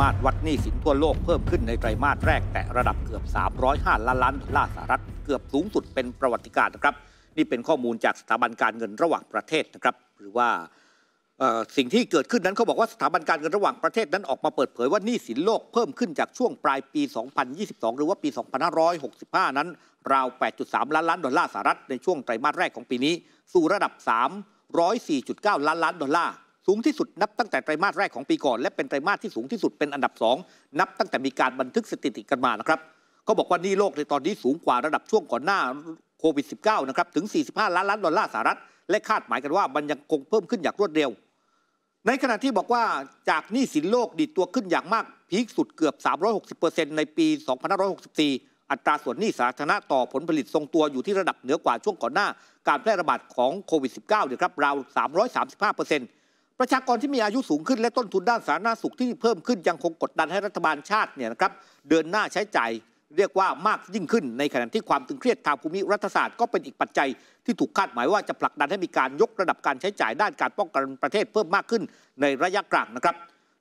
มารถวัดหนี้สินทั่วโลกเพิ่มขึ้นในไตรมาสแรก แต่ระดับเกือบ 305ล้านล้านดอลลาร์สหรัฐ เกือบสูงสุดเป็นประวัติการนะครับนี่เป็นข้อมูลจากสถาบันการเงินระหว่างประเทศนะครับหรือว่าสิ่งที่เกิดขึ้นนั้นเขาบอกว่าสถาบันการเงินระหว่างประเทศ นั้นออกมาเปิดเผยว่าหนี้สินโลกเพิ่มขึ้นจากช่วงปลายปี 2022 หรือว่าปี 2565 นั้นราว 8.3 ล้านล้านดอลลาร์สหรัฐในช่วงไตรมาสแรกของปีนี้ สู่ระดับ 304.9 ล้านล้านดอลลาร์สูงที่สุดนับตั้งแต่ไตรมาสแรกของปีก่อน และเป็นไตรมาสที่สูงที่สุดเป็นอันดับ 2 นับตั้งแต่มีการบันทึกสถิติกันมานะครับก็บอกว่านี่โลกในตอนนี้สูงกว่าระดับช่วงก่อนหน้าโควิด -19 นะครับถึง45 ล้านล้านดอลลาร์สหรัฐ และคาดหมายกันว่ามันยังคงเพิ่มขึ้นอย่างรวดเร็ว ในขณะที่บอกว่าจากหนี้สินโลกดีดตัวขึ้นอย่างมากพีคสุดเกือบ 360%ในปี2564 อัตราส่วนหนี้สาธารณะต่อผลผลิตทรงตัวอยู่ที่ระดับเหนือกว่าช่วงก่อนหน้า การแพร่ระบาดของโควิด -19 เนี่ยครับราว335ประชากรที่มีอายุสูงขึ้นและต้นทุนด้านสาธารณสุขที่เพิ่มขึ้นยังคงกดดันให้รัฐบาลชาติเนี่ยนะครับเดินหน้าใช้จ่ายเรียกว่ามากยิ่งขึ้น ในขณะที่ความตึงเครียดทางภูมิรัฐศาสตร์ก็เป็นอีกปัจจัยที่ถูกคาดหมายว่าจะผลักดันให้มีการยกระดับการใช้จ่ายด้านการป้องกันประเทศเพิ่มมากขึ้นในระยะกลางนะครับ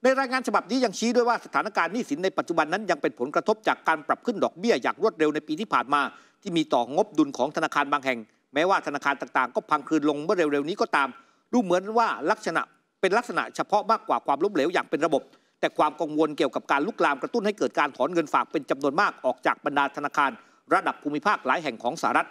ในรายงานฉบับนี้ยังชี้ด้วยว่าสถานการณ์หนี้สิน ในปัจจุบันนั้น ยังเป็นผลกระทบจากการปรับขึ้นดอกเบี้ยอย่างรวดเร็วในปีที่ผ่านมา ที่มีต่องบดุลของธนาคารบางแห่ง แม้ว่าธนาคารต่างๆ ก็พังคืนลงเมื่อเร็วๆนี้ก็ตาม ดูเหมือนว่าลักษณะเป็นลักษณะเฉพาะมากกว่าความล้มเหลวอย่างเป็นระบบ แต่ความกังวลเกี่ยวกับการลุกลามกระตุ้นให้เกิดการถอนเงินฝากเป็นจำนวนมากออกจากบรรดาธนาคาร ระดับภูมิภาคหลายแห่งของสหรัฐ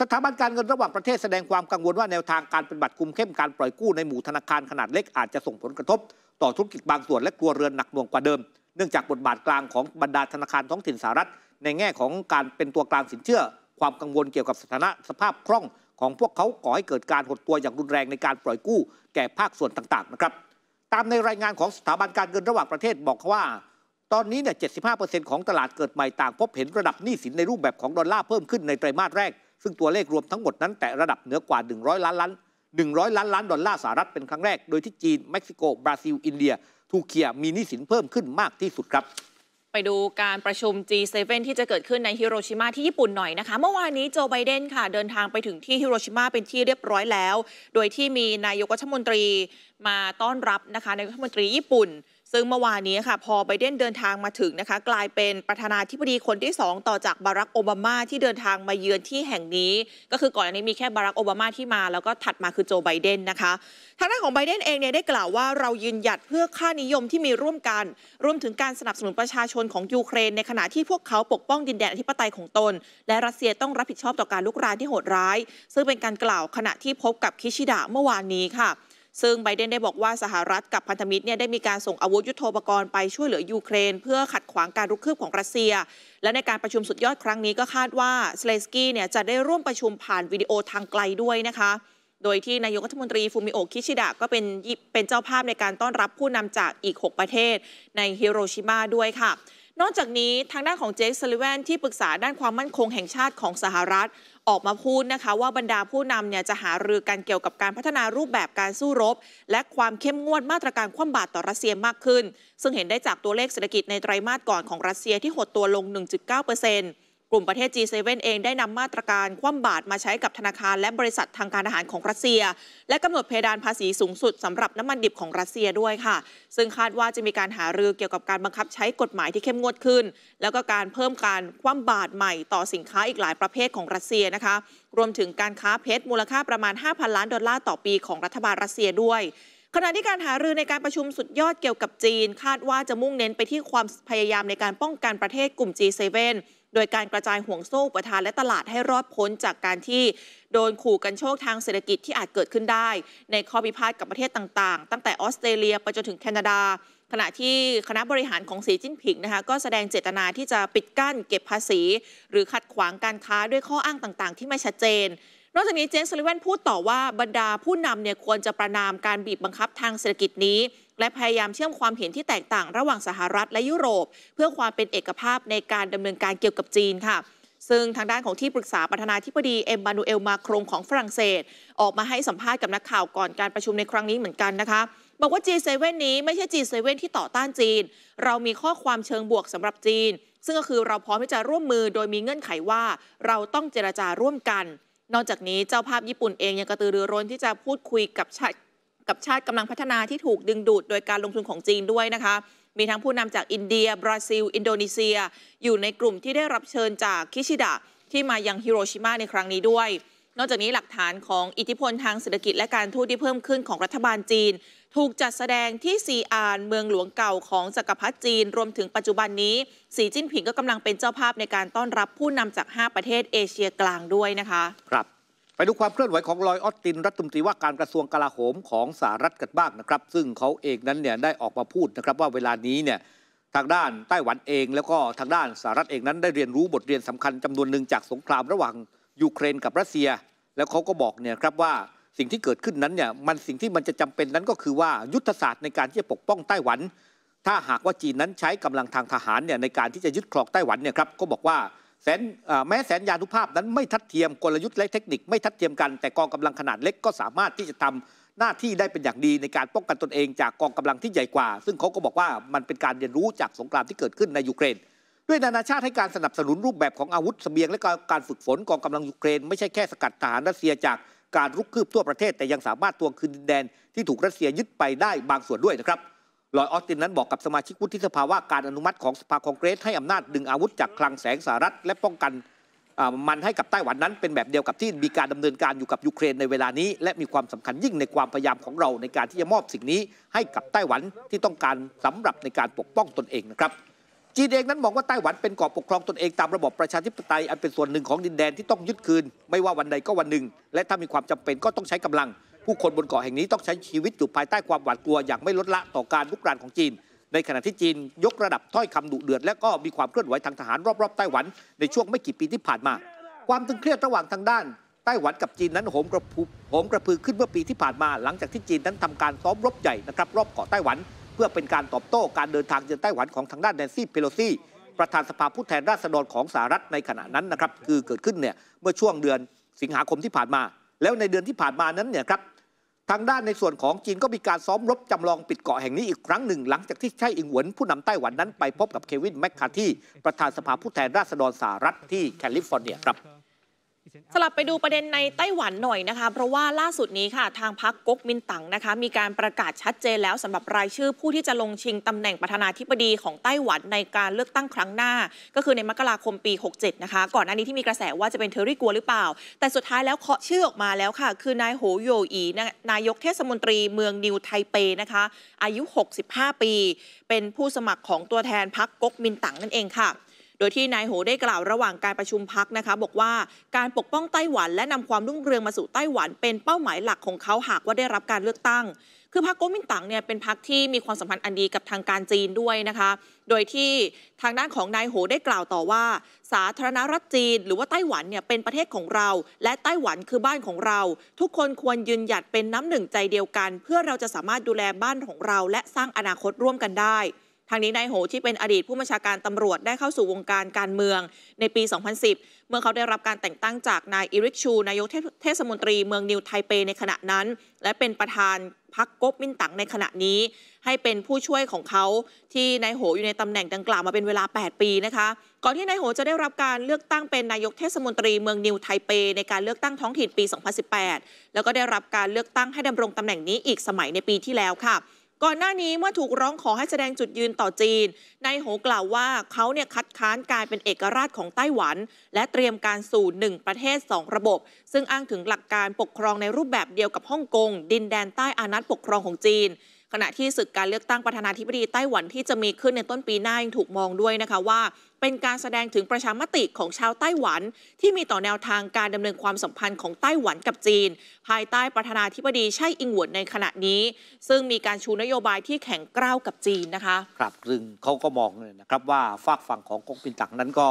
สถาบันการเงินระหว่างประเทศแสดงความกังวลว่าแนวทางการปฏิบัติคุมเข้มการปล่อยกู้ในหมู่ธนาคารขนาดเล็กอาจจะส่งผลกระทบ ต่อธุรกิจบางส่วนและกลัวเรือนหนักหน่วงกว่าเดิม เนื่องจากบทบาทกลางของบรรดาธนาคารท้องถิ่นสหรัฐ ในแง่ของการเป็นตัวกลางสินเชื่อ ความกังวลเกี่ยวกับสถานะสภาพคล่องของพวกเขาก่อให้เกิดการหดตัวอย่างรุนแรงในการปล่อยกู้แก่ภาคส่วนต่างๆนะครับ ตามในรายงานของสถาบันการเงินระหว่างประเทศบอกว่า ตอนนี้เนี่ย75%ของตลาดเกิดใหม่ต่างพบเห็นระดับหนี้สินในรูปแบบของดอลลาร์เพิ่มขึ้นในไตรมาสแรก ซึ่งตัวเลขรวมทั้งหมดนั้นแต่ระดับเหนือกว่า 100 ล้านล้าน100 ล้านล้านดอลลาร์สหรัฐเป็นครั้งแรกโดยที่จีนเม็กซิโกบราซิลอินเดียทูเคียมีหนี้สินเพิ่มขึ้นมากที่สุดครับไปดูการประชุม G7 ที่จะเกิดขึ้นในฮิโรชิมาที่ญี่ปุ่นหน่อยนะคะ เมื่อวานนี้โจไบเดนค่ะ เดินทางไปถึงที่ฮิโรชิมาเป็นที่เรียบร้อยแล้ว โดยที่มีนายกรัฐมนตรีมาต้อนรับนะคะ นายกรัฐมนตรีญี่ปุ่นซึ่งเมื่อวานนี้ค่ะ พอไบเดนเดินทางมาถึงนะคะ กลายเป็นประธานาธิบดีคนที่ 2 ต่อจากบารักโอบามาที่เดินทางมาเยือนที่แห่งนี้ ก็คือก่อนอันนี้มีแค่บารักโอบามาที่มาแล้วก็ถัดมาคือโจไบเดนนะคะทางด้านของไบเดนเองเนี่ยได้กล่าวว่า เรายืนหยัดเพื่อค่านิยมที่มีร่วมกันรวมถึงการสนับสนุนประชาชนของยูเครน ในขณะที่พวกเขาปกป้องดินแดนอธิปไตยของตนและรัสเซียต้องรับผิดชอบต่อการลุกรานที่โหดร้าย ซึ่งเป็นการกล่าวขณะที่พบกับคิชิดะเมื่อวานนี้ค่ะซึ่งไบเดนได้บอกว่าสหรัฐกับพันธมิตรเนี่ยได้มีการส่งอาวุธยุโทโธปกรณ์ไปช่วยเหลือยูเครน เพื่อขัดขวางการรุกคืบของรัสเซีย และในการประชุมสุดยอดครั้งนี้ก็คาดว่าเซเลสกี้เนี่ยจะได้ร่วมประชุมผ่านวิดีโอทางไกลด้วยนะคะ โดยที่นายกรัฐมนตรีฟูมิโอกิชิดะก็เป็นเป็นเจ้าภาพในการต้อนรับผู้นำจากอีก 6ประเทศในฮิโรชิมาด้วยค่ะนอกจากนี้ทางด้านของเจคซัลลิเวน ที่ปรึกษาด้านความมั่นคงแห่งชาติของสหรัฐออกมาพูดนะคะว่าบรรดาผู้นำเนี่ย จะหารือกันเกี่ยวกับการพัฒนารูปแบบการสู้รบ และความเข้มงวดมาตรการคว่ำบาตรต่อรัสเซียมากขึ้น ซึ่งเห็นได้จากตัวเลขเศรษฐกิจในไตรมาสก่อนของรัสเซียที่หดตัวลง 1.9%เปอร์เซ็นต์กลุ่มประเทศ G7 เองได้นำมาตรการคว่ำบาตรมาใช้กับธนาคาร และบริษัททางการทหารของรัสเซีย และกำหนดเพดานภาษีสูงสุดสำหรับน้ำมันดิบของรัสเซียด้วยค่ะ ซึ่งคาดว่าจะมีการหารือเกี่ยวกับการบังคับใช้กฎหมายที่เข้มงวดขึ้น แล้วก็การเพิ่มการคว่ำบาตรใหม่ต่อสินค้าอีกหลายประเภทของรัสเซียนะคะรวมถึงการค้าเพชรมูลค่าประมาณ 5,000ล้านดอลลาร์ต่อปีของรัฐบาลรัสเซียด้วย ขณะที่การหารือในการประชุมสุดยอดเกี่ยวกับจีน คาดว่าจะมุ่งเน้นไปที่ความพยายามในการป้องกันประเทศกลุ่ม G7 โดยการกระจายห่วงโซ่อุปทานและตลาดให้รอดพ้น จากการที่โดนขู่กันโชคทางเศรษฐกิจที่อาจเกิดขึ้นได้ ในข้อพิพาทกับประเทศต่างๆ ตั้งแต่ออสเตรเลียไปจนถึงแคนาดา ขณะที่คณะบริหารของสีจิ้นผิงนะคะก็แสดงเจตนาที่จะปิดกั้นเก็บภาษี หรือขัดขวางการค้าด้วยข้ออ้างต่างๆ ที่ไม่ชัดเจน นอกจากนี้เจนสลิเวนพูดต่อว่าบรรดาผู้นำเนี่ยควรจะประนามการบีบบังคับทางเศรษฐกิจนี้และพยายามเชื่อมความเห็นที่แตกต่างระหว่างสหรัฐและยุโรป เพื่อความเป็นเอกภาพในการดำเนินการเกี่ยวกับจีนค่ะ ซึ่งทางด้านของที่ปรึกษาประธานาธิบดี เอ็มบานูเอลมาครงของฝรั่งเศสออกมาให้สัมภาษณ์กับนักข่าวก่อนการประชุมในครั้งนี้เหมือนกันนะคะบอกว่า G7 นี้ไม่ใช่ G7 ที่ต่อต้านจีน เรามีข้อความเชิงบวกสำหรับจีน ซึ่งก็คือเราพร้อมที่จะร่วมมือโดยมีเงื่อนไขว่า เราต้องเจรจาร่วมกัน นอกจากนี้เจ้าภาพญี่ปุ่นเองยังกระตือรือร้นที่จะพูดคุยกับกับชาติกำลังพัฒนาที่ถูกดึงดูดโดยการลงทุนของจีนด้วยนะคะ มีทั้งผู้นำจากอินเดีย บราซิล อินโดนีเซีย อยู่ในกลุ่มที่ได้รับเชิญจากคิชิดะที่มายังฮิโรชิมาในครั้งนี้ด้วย นอกจากนี้หลักฐานของอิทธิพลทางเศรษฐกิจและการทูตที่เพิ่มขึ้นของรัฐบาลจีน ถูกจัดแสดงที่ซีอาน เมืองหลวงเก่าของจักรพรรดิจีน รวมถึงปัจจุบันนี้สีจิ้นผิงก็กำลังเป็นเจ้าภาพในการต้อนรับผู้นำจาก 5 ประเทศเอเชียกลางด้วยนะคะครับไปดูความเคลื่อนไหวของลอยออสตินรัฐมนตรีว่าการกระทรวงกลาโหมของสหรัฐกันบ้างนะครับ ซึ่งเขาเองนั้นเนี่ยได้ออกมาพูดนะครับว่าเวลานี้เนี่ยทางด้านไต้หวันเอง แล้วก็ทางด้านสหรัฐเองนั้นได้เรียนรู้บทเรียนสำคัญจำนวนหนึ่งจากสงครามระหว่างยูเครนกับรัสเซีย แล้วเขาก็บอกเนี่ยครับว่าสิ่งที่เกิดขึ้นนั้นเนี่ยมันสิ่งที่มันจะจำเป็นนั้นก็คือว่ายุทธศาสตร์ในการที่จะปกป้องไต้หวัน ถ้าหากว่าจีนนั้นใช้กำลังทางทหารเนี่ยในการที่จะยึดครองไต้หวันเนี่ยครับก็บอกว่าแสนแม้แสนยานุภาพนั้นไม่ทัดเทียมกลยุทธ์และเทคนิค ไม่ทัดเทียมกันแต่กองกำลังขนาดเล็กก็สามารถที่จะทำหน้าที่ได้เป็นอย่างดีในการป้องกันตนเองจากกองกำลังที่ใหญ่กว่า ซึ่งเขาก็บอกว่ามันเป็นการเรียนรู้จากสงครามที่เกิดขึ้นในยูเครน ด้วยนานาชาติให้การสนับสนุนรูปแบบของอาวุธสเสบียง และการฝึกฝนกองกำลังยูเครน ไม่ใช่แค่สกัดทหารรัสเซียจากการรุกคืบทั่วประเทศ แต่ยังสามารถทวงคืนดินแดนที่ถูกรัสเซียยึดไปได้บางส่วนด้วยนะครับลอยออสตินนั้นบอกกับสมาชิกวุฒิสภาว่าการอนุมัติของสภาคองเกรสให้อำนาจดึงอาวุธจากคลังแสงสหรัฐและป้องกันมันให้กับไต้หวันนั้น เป็นแบบเดียวกับที่มีการดำเนินการอยู่กับยูเครนในเวลานี้ และมีความสำคัญยิ่งในความพยายามของเราในการที่จะมอบสิ่งนี้ให้กับไต้หวันที่ต้องการสำหรับในการปกป้องตนเองนะครับจีนเองนั้นมองว่าไต้หวันเป็นกอะปกครองตนเองตามระบบประชาธิปไตยอันเป็นส่วนหนึ่งของดินแดนที่ต้องยึดคืนไม่ว่าวันใดก็วันหนึ่งและถ้ามีความจำเป็นก็ต้องใช้กำลังผู้คนบนเกาะแห่งนี้ต้องใช้ชีวิตอยู่ภายใต้ความหวาดกลัวอย่างไม่ลดละต่อการลุกรานของจีน ในขณะที่จีน ยกระดับถ้อยคำดุเดือดและก็มีความเคลื่อนไหวทางทหารรอบๆไต้หวันในช่วงไม่กี่ปีที่ผ่านมา ความตึงเครียดระหว่างทางด้านไต้หวันกับจีนนั้นโหมกระพือโหมกระพือขึ้นเมื่อปีที่ผ่านมา หลังจากที่จีนนั้นทำการซ้อมรบใหญ่นะครับรอบเกาะไต้หวัน เพื่อเป็นการตอบโต้ การเดินทางเยือนไต้หวันของทางด้านแดนซี่เพโลซีประธานสภาผู้แทนราษฎรของสหรัฐในขณะนั้นนะครับ คือเกิดขึ้นเนี่ยเมื่อช่วงเดือนสิงหาคมที่ผ่านมา แล้วในเดือนที่ผ่านมานั้นเนี่ยครับทางด้านในส่วนของจีนก็มีการซ้อมรบจำลองปิดเกาะแห่งนี้อีกครั้งหนึ่ง หลังจากที่ไช่อิงหวนผู้นำไต้หวันนั้นไปพบกับเควินแมคคาที่ประธานสภาผู้แทนราษฎรสหรัฐที่แคลิฟอร์เนีย ครับสลับไปดูประเด็นในไต้หวันหน่อยนะคะ เพราะว่าล่าสุดนี้ค่ะ ทางพรรคก๊กมินตั๋งนะคะ มีการประกาศชัดเจนแล้วสำหรับรายชื่อผู้ที่จะลงชิงตำแหน่งประธานาธิบดีของไต้หวันในการเลือกตั้งครั้งหน้า ก็คือในมกราคมปี 67 นะคะ ก่อนหน้านี้ที่มีกระแสว่าจะเป็นเทอร์รี่กัวหรือเปล่า แต่สุดท้ายแล้วเคาะชื่อออกมาแล้วค่ะ คือนายโหโยอีนายกเทศมนตรีเมืองนิวไทเปนะคะ อายุ 65 ปี เป็นผู้สมัครของตัวแทนพรรคก๊กมินตั๋งนั่นเองค่ะโดยที่นายโหได้กล่าวระหว่างการประชุมพักนะคะ บอกว่าการปกป้องไต้หวันและนำความรุ่งเรืองมาสู่ไต้หวันเป็นเป้าหมายหลักของเขาหากว่าได้รับการเลือกตั้งคือพรรคก๊กมินตั๋งเนี่ยเป็นพรรคที่มีความสัมพันธ์อันดีกับทางการจีนด้วยนะคะ โดยที่ทางด้านของนายโหได้กล่าวต่อว่า สาธารณรัฐจีน หรือว่าไต้หวันเนี่ยเป็นประเทศของเรา และไต้หวันคือบ้านของเรา ทุกคนควรยืนหยัดเป็นน้ำหนึ่งใจเดียวกัน เพื่อเราจะสามารถดูแลบ้านของเรา และสร้างอนาคตร่วมกันได้ทางนี้นายโหที่เป็นอดีตผู้บัญชาการตำรวจได้เข้าสู่วงการการเมืองในปี 2010 เมื่อเขาได้รับการแต่งตั้งจาก นายอิริกชู นายกเทศมนตรีเมืองนิวไทเปในขณะนั้น และเป็นประธานพักก๊กมินตั๋งในขณะนี้ ให้เป็นผู้ช่วยของเขาที่นายโหอยู่ในตำแหน่งดังกล่าวมาเป็นเวลา 8 ปีนะคะก่อนที่นายโหจะได้รับการเลือกตั้งเป็นนายกเทศมนตรีเมืองนิวไทเปในการเลือกตั้งท้องถิ่นปี 2018 แล้วก็ได้รับการเลือกตั้งให้ดำรงตำแหน่งนี้อีกสมัยในปีที่แล้วค่ะก่อนหน้านี้เมื่อถูกร้องขอให้แสดงจุดยืนต่อจีน นายโหกล่าวว่าเขาเนี่ยคัดค้านการเป็นเอกราชของไต้หวัน และเตรียมการสู่หนึ่งประเทศ 2 ระบบ ซึ่งอ้างถึงหลักการปกครองในรูปแบบเดียวกับฮ่องกงดินแดนใต้อานัตปกครองของจีนขณะที่ศึกการเลือกตั้งประธานาธิบดีไต้หวันที่จะมีขึ้นในต้นปีหน้ายังถูกมองด้วยนะคะว่า เป็นการแสดงถึงประชามติของชาวไต้หวัน ที่มีต่อแนวทางการดำเนินความสัมพันธ์ของไต้หวันกับจีน ภายใต้ประธานาธิบดีไช่อิงหวนในขณะนี้ ซึ่งมีการชูนโยบายที่แข็งกร้าวกับจีนนะคะครับซึ่งเขาก็มองเลยนะครับว่าฝากฝั่งของกงปินตังนั้นก็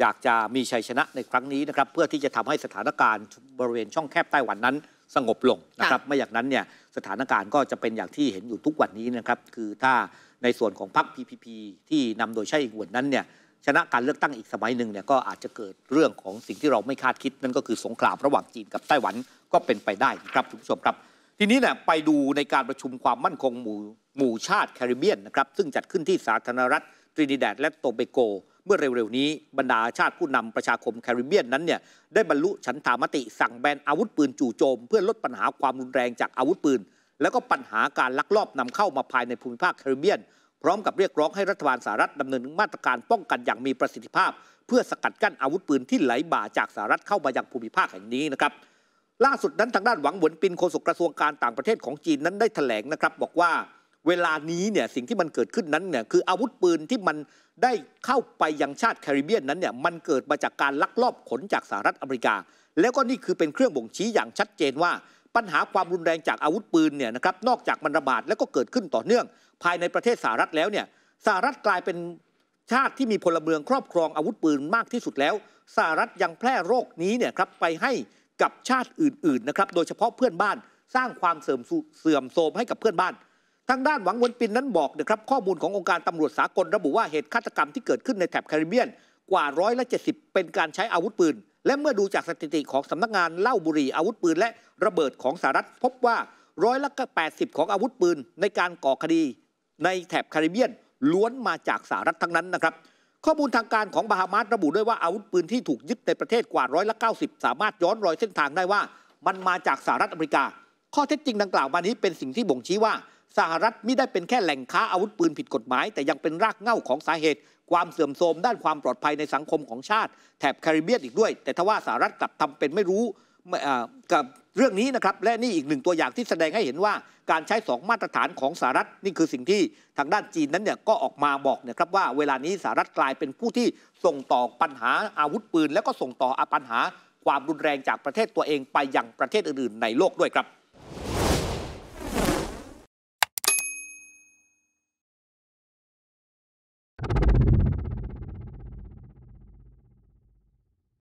อยากจะมีชัยชนะในครั้งนี้นะครับเพื่อที่จะทำให้สถานการณ์ บริเวณช่องแคบไต้หวันนั้น สงบลงนะครับไม่อย่างนั้นเนี่ยสถานการณ์ก็จะเป็นอย่างที่เห็นอยู่ทุกวันนี้นะครับคือถ้าในส่วนของพรรค PPP ที่นำโดยใช่หวนนั้นเนี่ยชนะการเลือกตั้งอีกสมัยหนึ่งเนี่ยก็อาจจะเกิดเรื่องของสิ่งที่เราไม่คาดคิด นั่นก็คือสงครามระหว่างจีนกับไต้หวันก็เป็นไปได้นะครับคุณผู้ชมครับ ทีนี้เนี่ยไปดูในการประชุมความมั่นคงหมู่หมู่ชาติแคริบเบียนนะครับซึ่งจัดขึ้นที่สาธารณรัฐตรินิแดดและโตเบโกเมื่อเร็วๆนี้บรรดาชาติผู้นำประชาคมแคริบเบียนนั้นเนี่ยได้บรรลุฉันทามติสั่งแบนอาวุธปืนจู่โจม เพื่อลดปัญหาความรุนแรงจากอาวุธปืน แล้วก็ปัญหาการลักลอบนำเข้ามาภายในภูมิภาคแคริบเบียนพร้อมกับเรียกร้องให้รัฐบาลสหรัฐดำเนินมาตรการป้องกันอย่างมีประสิทธิภาพ เพื่อสกัดกั้นอาวุธปืนที่ไหลบ่าจากสหรัฐเข้ามายังภูมิภาคแห่งนี้นะครับล่าสุดนั้นทางด้านหวังหวนปินโฆษกกระทรวงการต่างประเทศของจีนนั้นได้แถลงนะครับบอกว่าเวลานี้เนี่ยสิ่งที่มันเกิดขึ้นนั้นเนี่ยคืออาวุธปืนที่มันได้เข้าไปยังชาติแคริบเบียนนั้นเนี่ยมันเกิดมาจากการลักลอบขนจากสหรัฐอเมริกา แล้วก็นี่คือเป็นเครื่องบ่งชี้อย่างชัดเจนว่า ปัญหาความรุนแรงจากอาวุธปืนเนี่ยนะครับนอกจากมันระบาดแล้วก็เกิดขึ้นต่อเนื่อง ภายในประเทศสหรัฐแล้วเนี่ยสหรัฐกลายเป็นชาติที่มีพลเมืองครอบครองอาวุธปืนมากที่สุดแล้วสหรัฐยังแพร่โรคนี้เนี่ยครับไปให้กับชาติอื่นๆนะครับโดยเฉพาะเพื่อนบ้านสร้างความเสื่อมโทรมให้กับเพื่อนบ้านทางด้านหวังวนปินนั้นบอกนะครับข้อมูลขององค์การตำรวจสากลระบุว่าเหตุฆาตกรรมที่เกิดขึ้นในแถบแคริบเบียนกว่าร้อยละเจ็ดสิบเป็นการใช้อาวุธปืน และเมื่อดูจากสถิติของสำนักงานเล่าบุรีอาวุธปืน และระเบิดของสหรัฐ พบว่าร้อยละแปดสิบของอาวุธปืนในการก่อคดี ในแถบแคริบเบียนล้วนมาจากสหรัฐทั้งนั้นนะครับข้อมูลทางการของบาฮามาสระบุด้วยว่าอาวุธปืนที่ถูกยึดในประเทศกว่าร้อยละ90สามารถย้อนรอยเส้นทางได้ว่ามันมาจากสหรัฐอเมริกา ข้อเท็จจริงดังกล่าวมานี้เป็นสิ่งที่บ่งชี้ว่าสหรัฐมิได้เป็นแค่แหล่งค้าอาวุธปืนผิดกฎหมาย แต่ยังเป็นรากเหง้าของสาเหตุ ความเสื่อมโทรมด้านความปลอดภัยในสังคมของชาติ แถบแคริบเบียนอีกด้วย แต่ทว่าสหรัฐกลับทำเป็นไม่รู้กับเรื่องนี้นะครับ และนี่อีกหนึ่งตัวอย่างที่แสดงให้เห็นว่า การใช้สองมาตรฐานของสหรัฐนี่คือสิ่งที่ทางด้านจีนนั้นเนี่ยก็ออกมาบอกนะครับว่า เวลานี้สหรัฐกลายเป็นผู้ที่ส่งต่อปัญหาอาวุธปืน แล้วก็ส่งต่อปัญหาความรุนแรงจากประเทศตัวเองไปยังประเทศอื่นๆ ในโลกด้วยครับ